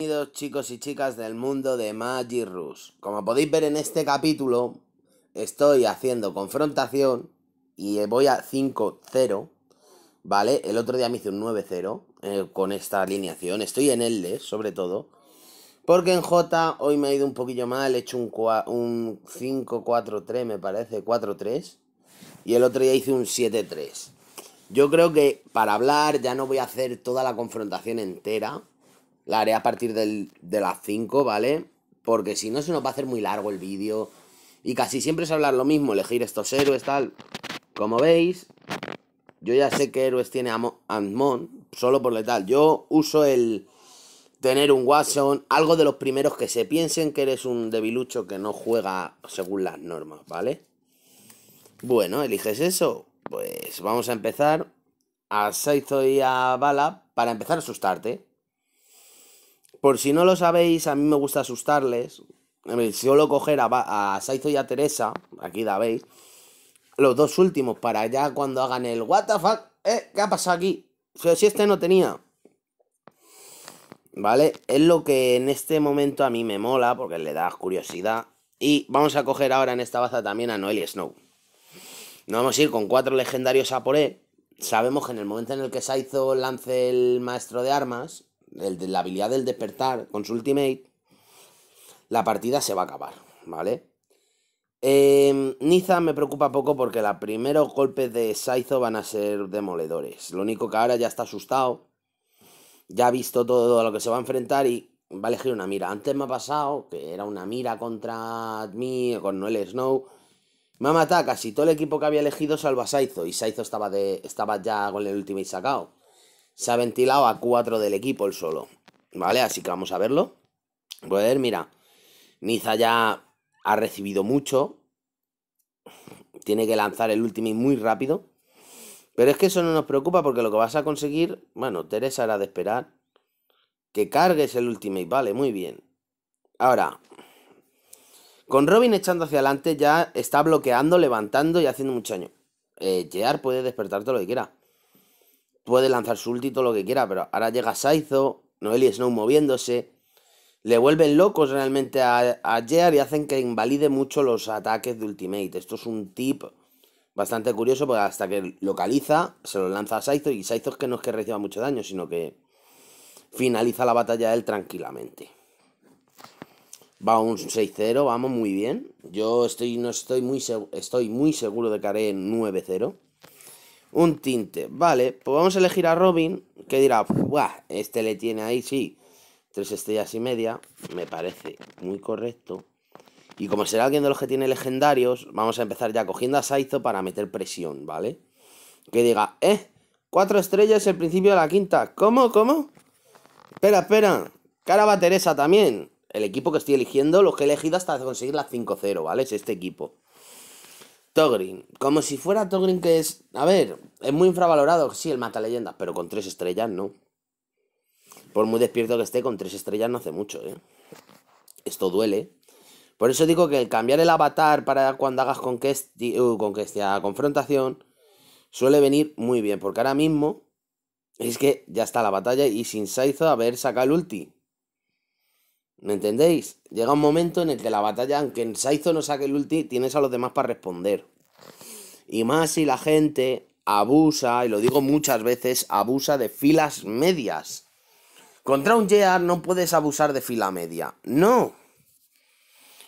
Bienvenidos chicos y chicas del mundo de Magirus. Como podéis ver en este capítulo, estoy haciendo confrontación y voy a 5-0, ¿vale? El otro día me hice un 9-0 eh, con esta alineación, estoy en L sobre todo, porque en J hoy me ha ido un poquillo mal, he hecho un, un 5-4-3 me parece, 4-3, y el otro día hice un 7-3. Yo creo que para hablar ya no voy a hacer toda la confrontación entera, la haré a partir del, de las 5, ¿vale? Porque si no se nos va a hacer muy largo el vídeo. Y casi siempre es hablar lo mismo, elegir estos héroes, tal. Como veis, yo ya sé qué héroes tiene Antmon, solo por letal. Yo uso el tener un Watson, algo de los primeros que se piensen que eres un debilucho que no juega según las normas, ¿vale? Bueno, eliges eso. Pues vamos a empezar a Saizo y a Bala para empezar a asustarte por si no lo sabéis, a mí me gusta asustarles. Solo coger a, a Saizo y a Teresa, aquí la veis, los dos últimos, para ya cuando hagan el What eh, ¿qué ha pasado aquí? si este no tenía. ¿Vale? Es lo que en este momento a mí me mola, porque le da curiosidad. Y vamos a coger ahora en esta baza también a Noel y Snow. Nos vamos a ir con cuatro legendarios a por él. Sabemos que en el momento en el que Saizo lance el maestro de armas, de la habilidad del despertar con su ultimate, la partida se va a acabar, ¿vale? Em, Niza me preocupa poco porque los primeros golpes de Saizo van a ser demoledores. Lo único que ahora ya está asustado, ya ha visto todo lo que se va a enfrentar y va a elegir una mira. Antes me ha pasado que era una mira contra mí, con Noel Snow. Me ha matado casi todo el equipo que había elegido salvo a Saizo y Saizo estaba, de, estaba ya con el ultimate sacado se ha ventilado a cuatro del equipo el solo. ¿Vale? Así que vamos a verlo. Voy a ver, mira. Niza ya ha recibido mucho. Tiene que lanzar el ultimate muy rápido. Pero es que eso no nos preocupa porque lo que vas a conseguir, bueno, Teresa era de esperar que cargues el ultimate, vale, muy bien. Ahora, con Robin echando hacia adelante ya está bloqueando, levantando y haciendo mucho daño. Eh, puede despertarte lo que quiera puede lanzar su ulti todo lo que quiera, pero ahora llega Saizo, Noel y Snow moviéndose, le vuelven locos realmente a, a y hacen que invalide mucho los ataques de Ultimate. Esto es un tip bastante curioso porque hasta que localiza, se lo lanza a Saizo y Saizo es que no es que reciba mucho daño, sino que finaliza la batalla él tranquilamente. Va un 6-0, vamos muy bien. Yo estoy, no estoy, muy estoy muy seguro de que haré 9-0. Un tinte, vale, pues vamos a elegir a Robin, que dirá, Buah, este le tiene ahí, sí, tres estrellas y media, me parece muy correcto. Y como será alguien de los que tiene legendarios, vamos a empezar ya cogiendo a Saizo para meter presión, ¿vale? Que diga, eh, cuatro estrellas el principio de la quinta, ¿cómo, cómo? Espera, espera, cara va Teresa también. El equipo que estoy eligiendo, los que he elegido hasta conseguir las 5-0, ¿vale? Es este equipo. Togrin, como si fuera Togrin que es, a ver, es muy infravalorado, sí, el mata leyendas, pero con tres estrellas no. Por muy despierto que esté, con tres estrellas no hace mucho, ¿eh? Esto duele. Por eso digo que el cambiar el avatar para cuando hagas con uh, conquestia, confrontación suele venir muy bien, porque ahora mismo es que ya está la batalla y sin Saizo haber saca el ulti. ¿Me entendéis? Llega un momento en el que la batalla, aunque en Saizo no saque el ulti, tienes a los demás para responder. Y más si la gente abusa, y lo digo muchas veces, abusa de filas medias. Contra un Gear no puedes abusar de fila media. No.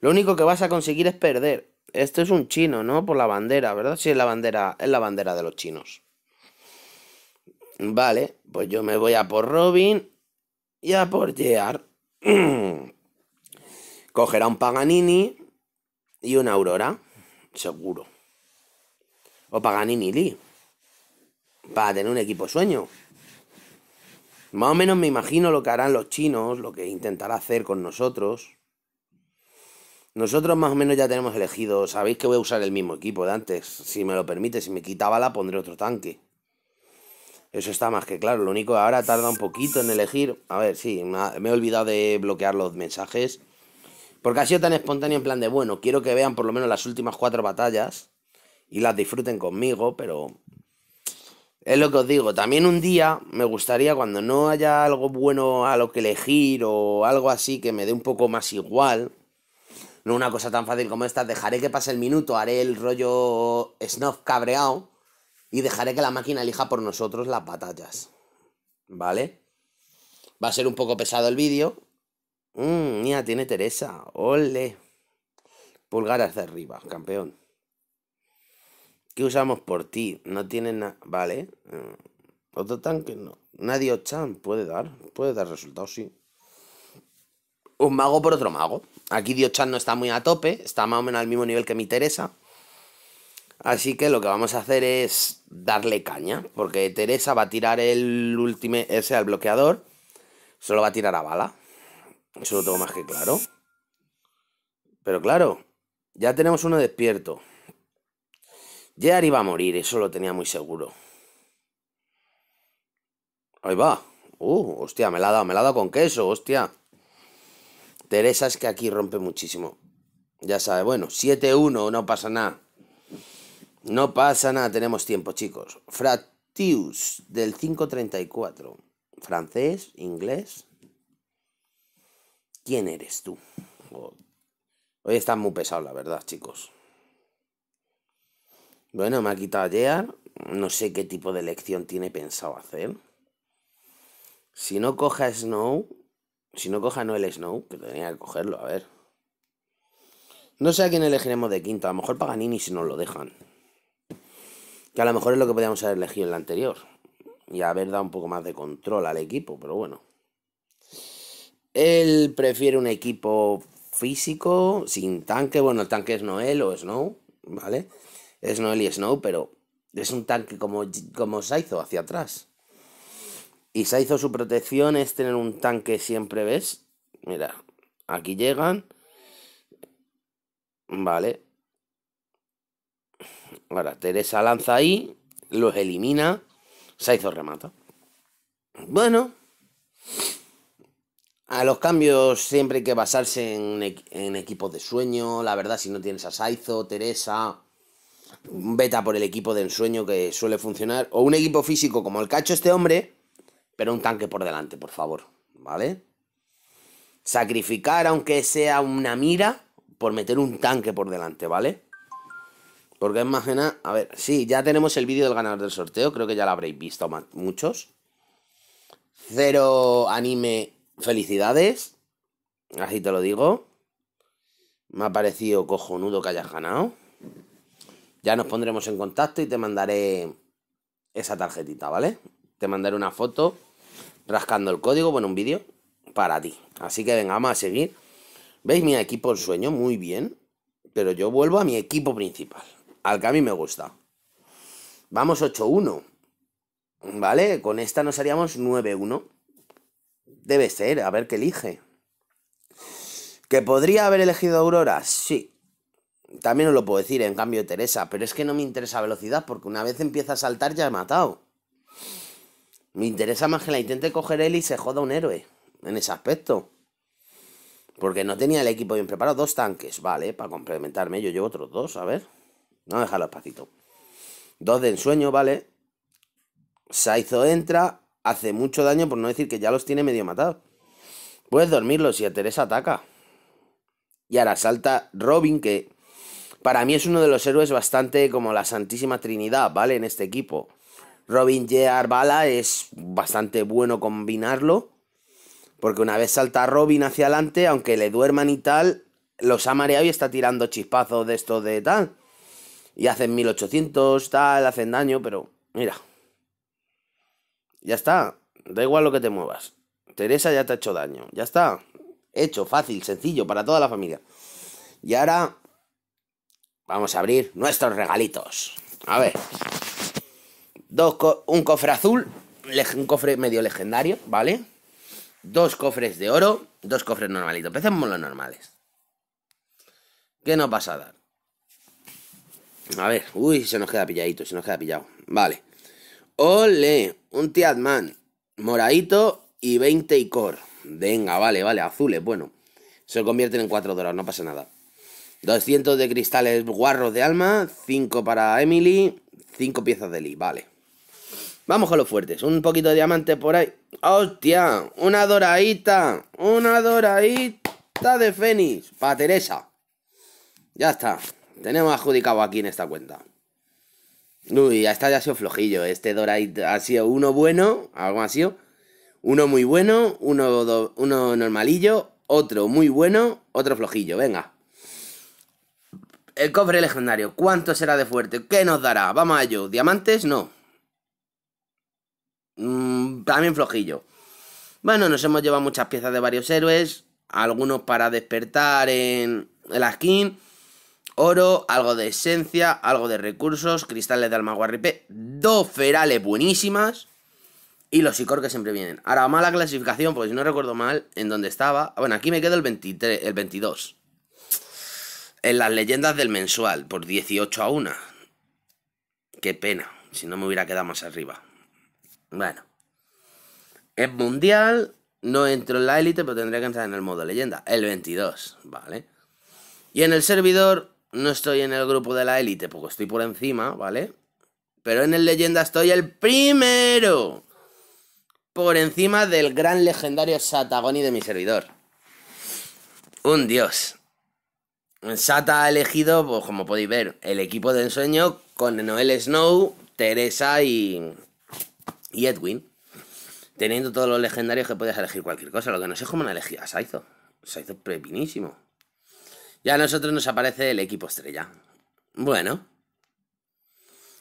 Lo único que vas a conseguir es perder. Esto es un chino, ¿no? Por la bandera, ¿verdad? Sí, es la bandera, es la bandera de los chinos. Vale, pues yo me voy a por Robin y a por Gear. cogerá un Paganini y una Aurora, seguro. O Paganini Lee. Para tener un equipo sueño. Más o menos me imagino lo que harán los chinos, lo que intentará hacer con nosotros. Nosotros más o menos ya tenemos elegido. Sabéis que voy a usar el mismo equipo de antes. Si me lo permite, si me quitaba la, pondré otro tanque. Eso está más que claro. Lo único, ahora tarda un poquito en elegir. A ver, sí, me he olvidado de bloquear los mensajes. Porque ha sido tan espontáneo en plan de, bueno, quiero que vean por lo menos las últimas cuatro batallas y las disfruten conmigo, pero es lo que os digo. También un día me gustaría cuando no haya algo bueno a lo que elegir o algo así que me dé un poco más igual. No una cosa tan fácil como esta. Dejaré que pase el minuto, haré el rollo snuff cabreado y dejaré que la máquina elija por nosotros las batallas. ¿Vale? Va a ser un poco pesado el vídeo. Mmm, mira, tiene Teresa. Ole. Pulgar hacia arriba, campeón. ¿Qué usamos por ti? No tiene nada. Vale. Mm. Otro tanque no. Nadie Ochan puede dar. Puede dar resultados, sí. Un mago por otro mago. Aquí Diochan no está muy a tope. Está más o menos al mismo nivel que mi Teresa. Así que lo que vamos a hacer es darle caña, porque Teresa va a tirar el último ese al bloqueador, solo va a tirar a bala. Eso lo tengo más que claro. Pero claro, ya tenemos uno despierto. Jear iba a morir, eso lo tenía muy seguro. Ahí va. Uh, hostia, me la ha dado, me la ha dado con queso, hostia. Teresa es que aquí rompe muchísimo. Ya sabe, bueno, 7-1, no pasa nada. No pasa nada, tenemos tiempo, chicos. Fratius, del 534. ¿Francés? ¿Inglés? ¿Quién eres tú? Hoy está muy pesado, la verdad, chicos. Bueno, me ha quitado ayer. No sé qué tipo de lección tiene pensado hacer. Si no coja Snow. Si no coja Noel Snow, que tenía que cogerlo, a ver. No sé a quién elegiremos de quinto. A lo mejor Paganini si no lo dejan. Que a lo mejor es lo que podíamos haber elegido en la anterior. Y haber dado un poco más de control al equipo, pero bueno. Él prefiere un equipo físico, sin tanque. Bueno, el tanque es Noel o Snow, ¿vale? Es Noel y Snow, pero es un tanque como, como Saizo hacia atrás. Y Saizo su protección es tener un tanque siempre, ¿ves? Mira, aquí llegan. Vale. Teresa lanza ahí, los elimina, Saizo remata. Bueno, a los cambios siempre hay que basarse en, equipos de sueño. La verdad, si no tienes a Saizo, Teresa, Beta por el equipo de ensueño que suele funcionar. O un equipo físico como el cacho este hombre, pero un tanque por delante, por favor. ¿Vale? Sacrificar, aunque sea una mira, por meter un tanque por delante, ¿vale? Porque es más que nada. A ver, sí, ya tenemos el vídeo del ganador del sorteo. Creo que ya lo habréis visto muchos. Cero anime, felicidades. Así te lo digo. Me ha parecido cojonudo que hayas ganado. Ya nos pondremos en contacto y te mandaré esa tarjetita, ¿vale? Te mandaré una foto rascando el código, bueno, un vídeo para ti. Así que vengamos a seguir. ¿Veis mi equipo el sueño? Muy bien. Pero yo vuelvo a mi equipo principal al que a mí me gusta. Vamos 8-1. ¿Vale? Con esta nos haríamos 9-1. Debe ser, a ver qué elige. ¿Que podría haber elegido Aurora? Sí. También os lo puedo decir, en cambio Teresa, pero es que no me interesa velocidad porque una vez empieza a saltar ya he matado. Me interesa más que la intente coger él y se joda un héroe en ese aspecto. Porque no tenía el equipo bien preparado. Dos tanques, vale, para complementarme. Yo llevo otros dos, a ver. No déjalo espacito Dos de ensueño, ¿vale? Saizo entra, hace mucho daño, por no decir que ya los tiene medio matados. Puedes dormirlo si a Teresa ataca. Y ahora salta Robin, que para mí es uno de los héroes bastante como la Santísima Trinidad, ¿vale? En este equipo. Robin y Bala es bastante bueno combinarlo. Porque una vez salta Robin hacia adelante, aunque le duerman y tal, los ha mareado y está tirando chispazos de esto de tal. Y hacen 1800, tal, hacen daño, pero mira. Ya está. Da igual lo que te muevas. Teresa ya te ha hecho daño. Ya está. Hecho, fácil, sencillo, para toda la familia. Y ahora vamos a abrir nuestros regalitos. A ver. Dos un cofre azul, un cofre medio legendario, ¿vale? Dos cofres de oro, dos cofres normalitos. Empecemos los normales. ¿Qué nos vas a dar? A ver, uy, se nos queda pilladito, se nos queda pillado. Vale. Ole, un Tiatman, moradito y 20 Icor. Venga, vale, vale, azules, bueno. Se convierten en 4 dorados, no pasa nada. 200 de cristales guarros de alma, 5 para Emily, 5 piezas de Lee, vale. Vamos con los fuertes, un poquito de diamante por ahí. ¡Hostia! Una doradita, una doradita de Fénix, para Teresa. Ya está, tenemos adjudicado aquí en esta cuenta. Uy, está ya ha sido flojillo. Este Doraid ha sido uno bueno, algo ha sido. Uno muy bueno, uno, normalillo, otro muy bueno, otro flojillo. Venga. El cofre legendario, ¿cuánto será de fuerte? ¿Qué nos dará? Vamos a ello. ¿Diamantes? No. también mm, flojillo. Bueno, nos hemos llevado muchas piezas de varios héroes. Algunos para despertar en la skin oro, algo de esencia, algo de recursos, cristales de almaguarripe, dos ferales buenísimas y los Icor que siempre vienen. Ahora, mala clasificación, porque si no recuerdo mal en dónde estaba. Bueno, aquí me quedo el, 23, el 22. En las leyendas del mensual, por 18 a 1. Qué pena, si no me hubiera quedado más arriba. Bueno. Es mundial, no entro en la élite, pero tendría que entrar en el modo leyenda. El 22, ¿vale? Y en el servidor, no estoy en el grupo de la élite, porque estoy por encima, ¿vale? Pero en el leyenda estoy el primero. Por encima del gran legendario Satagoni de mi servidor. Un dios. Sata ha elegido, pues, como podéis ver, el equipo de ensueño con Noel Snow, Teresa y, y Edwin. Teniendo todos los legendarios que puedes elegir cualquier cosa. Lo que no sé es cómo han elegido a Saizo. Saizo es prepinísimo. Y a nosotros nos aparece el equipo estrella. Bueno.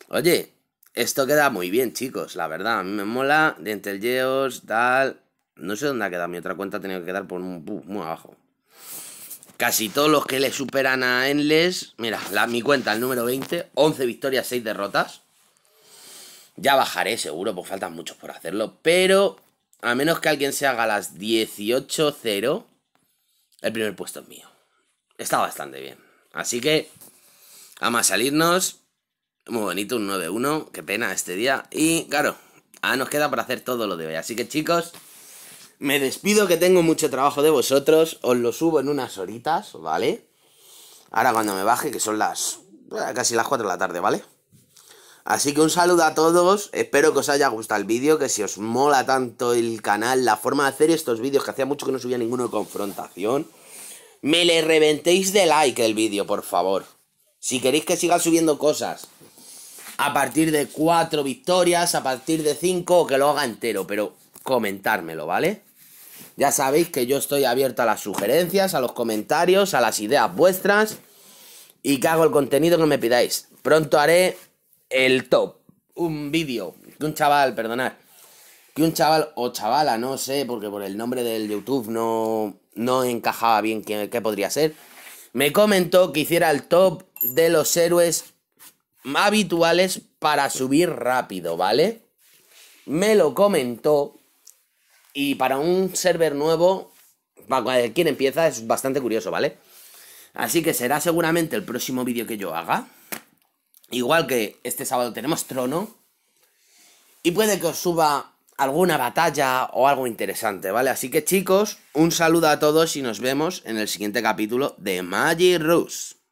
Oye, esto queda muy bien, chicos, la verdad. A mí me mola. Dentel Geos, tal. No sé dónde ha quedado. Mi otra cuenta ha que quedar por un muy abajo. Casi todos los que le superan a Enles, Mira, la, mi cuenta, el número 20. 11 victorias, 6 derrotas. Ya bajaré, seguro, pues faltan muchos por hacerlo. Pero a menos que alguien se haga las 18-0, el primer puesto es mío está bastante bien. Así que, vamos a salirnos. Muy bonito, un 9-1. Qué pena este día. Y claro, nos queda para hacer todo lo de hoy. Así que chicos, me despido que tengo mucho trabajo de vosotros. Os lo subo en unas horitas, ¿vale? Ahora cuando me baje, que son las... casi las 4 de la tarde, ¿vale? Así que un saludo a todos, espero que os haya gustado el vídeo, que si os mola tanto el canal, la forma de hacer estos vídeos, que hacía mucho que no subía ninguno de confrontación, me le reventéis de like el vídeo, por favor. Si queréis que siga subiendo cosas a partir de cuatro victorias, a partir de cinco, o que lo haga entero, pero comentármelo, ¿vale? Ya sabéis que yo estoy abierto a las sugerencias, a los comentarios, a las ideas vuestras y que hago el contenido que me pidáis. Pronto haré el top, un vídeo que un chaval, perdonad, que un chaval o chavala, no sé, porque por el nombre del YouTube no no encajaba bien qué, podría ser, me comentó que hiciera el top de los héroes habituales para subir rápido, ¿vale? Me lo comentó y para un server nuevo, para quien empieza, es bastante curioso, ¿vale? Así que será seguramente el próximo vídeo que yo haga. Igual que este sábado tenemos trono. Y puede que os suba alguna batalla o algo interesante, ¿vale? Así que chicos, un saludo a todos y nos vemos en el siguiente capítulo de Magic Rose.